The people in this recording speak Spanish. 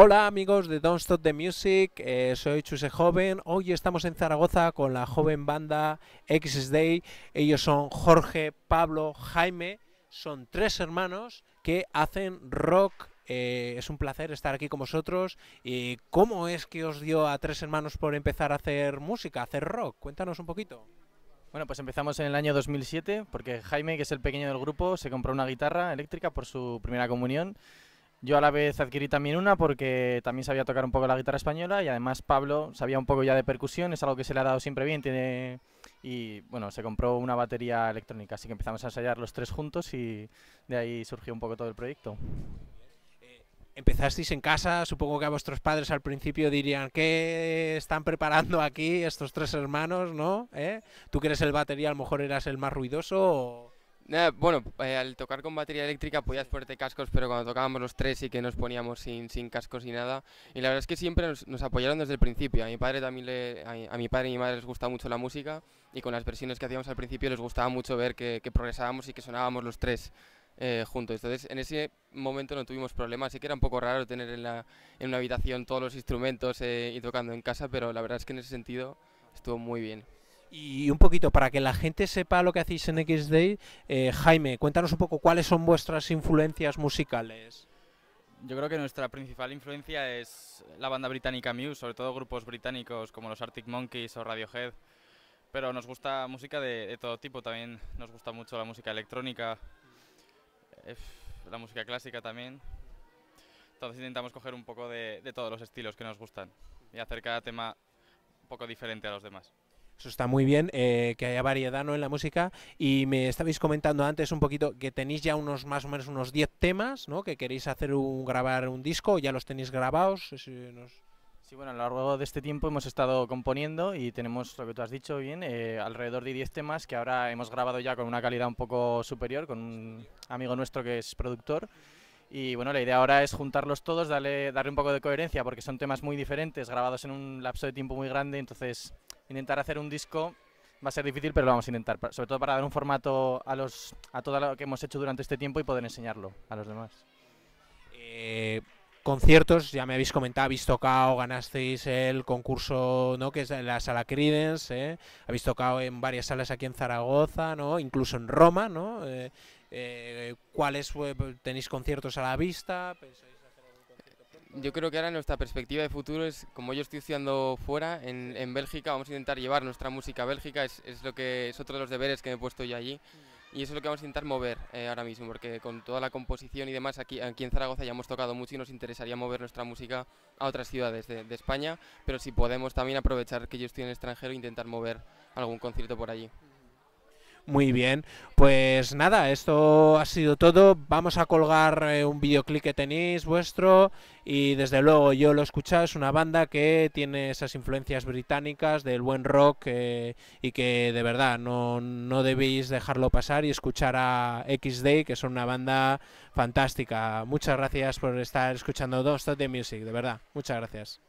Hola amigos de Don't Stop the Music, eh, soy Chuse Joven. Hoy estamos en Zaragoza con la joven banda X Day. Ellos son Jorge, Pablo, Jaime. Son tres hermanos que hacen rock. Eh, es un placer estar aquí con vosotros. ¿Y cómo es que os dio a tres hermanos por empezar a hacer música, hacer rock? Cuéntanos un poquito. Bueno, pues empezamos en el año 2007 porque Jaime, que es el pequeño del grupo, se compró una guitarra eléctrica por su primera comunión yo a la vez adquirí también una porque también sabía tocar un poco la guitarra española y además Pablo sabía un poco ya de percusión, es algo que se le ha dado siempre bien y bueno, se compró una batería electrónica, así que empezamos a ensayar los tres juntos y de ahí surgió un poco todo el proyecto. empezasteis en casa, supongo que a vuestros padres al principio dirían, ¿qué están preparando aquí estos tres hermanos? ¿no? ¿Eh? Tú que eres el batería, a lo mejor eras el más ruidoso. O bueno, eh, al tocar con batería eléctrica podías ponerte cascos, pero cuando tocábamos los tres sí que nos poníamos sin, cascos y nada. Y la verdad es que siempre nos, apoyaron desde el principio. A mi padre también le, a, mi padre y mi madre les gustaba mucho la música y con las versiones que hacíamos al principio les gustaba mucho ver que, que progresábamos y que sonábamos los tres. Eh, juntos. Entonces, en ese momento no tuvimos problemas. Sí que era un poco raro tener en, la, en una habitación todos los instrumentos eh, y tocando en casa, pero la verdad es que en ese sentido estuvo muy bien. Y un poquito, para que la gente sepa lo que hacéis en X-Day, eh, Jaime, cuéntanos un poco cuáles son vuestras influencias musicales. Yo creo que nuestra principal influencia es la banda británica Muse, sobre todo grupos británicos como los Arctic Monkeys o Radiohead. Pero nos gusta música de, todo tipo, también nos gusta mucho la música electrónica, eh, la música clásica también. Entonces intentamos coger un poco de todos los estilos que nos gustan y hacer cada tema un poco diferente a los demás. Eso está muy bien, eh, que haya variedad ¿no? en la música. Y me estabais comentando antes un poquito que tenéis ya unos más o menos unos 10 temas, ¿no? Que queréis hacer un, grabar un disco, ya los tenéis grabados. Sí, bueno, a lo largo de este tiempo hemos estado componiendo y tenemos, lo que tú has dicho bien, eh, alrededor de 10 temas que ahora hemos grabado ya con una calidad un poco superior, con un amigo nuestro que es productor. Y bueno, la idea ahora es juntarlos todos, darle, darle un poco de coherencia, porque son temas muy diferentes, grabados en un lapso de tiempo muy grande, entonces intentar hacer un disco va a ser difícil, pero lo vamos a intentar, sobre todo para dar un formato a, los, a todo lo que hemos hecho durante este tiempo y poder enseñarlo a los demás. Eh, conciertos, ya me habéis comentado, habéis tocado, ganasteis el concurso, ¿no? Que es la sala Credence, ¿eh? habéis tocado en varias salas aquí en Zaragoza, ¿no? Incluso en Roma, ¿no? Eh, ¿Cuáles tenéis conciertos a la vista? Pues, yo creo que ahora nuestra perspectiva de futuro es, como yo estoy estudiando fuera, en, en Bélgica, vamos a intentar llevar nuestra música a Bélgica, es, es, lo que, es otro de los deberes que me he puesto yo allí. Y eso es lo que vamos a intentar mover eh, ahora mismo, porque con toda la composición y demás, aquí, aquí en Zaragoza ya hemos tocado mucho y nos interesaría mover nuestra música a otras ciudades de, de España, pero si podemos también aprovechar que yo estoy en el extranjero e intentar mover algún concierto por allí. Muy bien, pues nada, esto ha sido todo. Vamos a colgar eh, un videoclip que tenéis vuestro y desde luego yo lo he escuchado, es una banda que tiene esas influencias británicas del buen rock eh, y que de verdad no, no debéis dejarlo pasar y escuchar a X-Day, que son una banda fantástica. Muchas gracias por estar escuchando dos Stop the Music, de verdad, muchas gracias.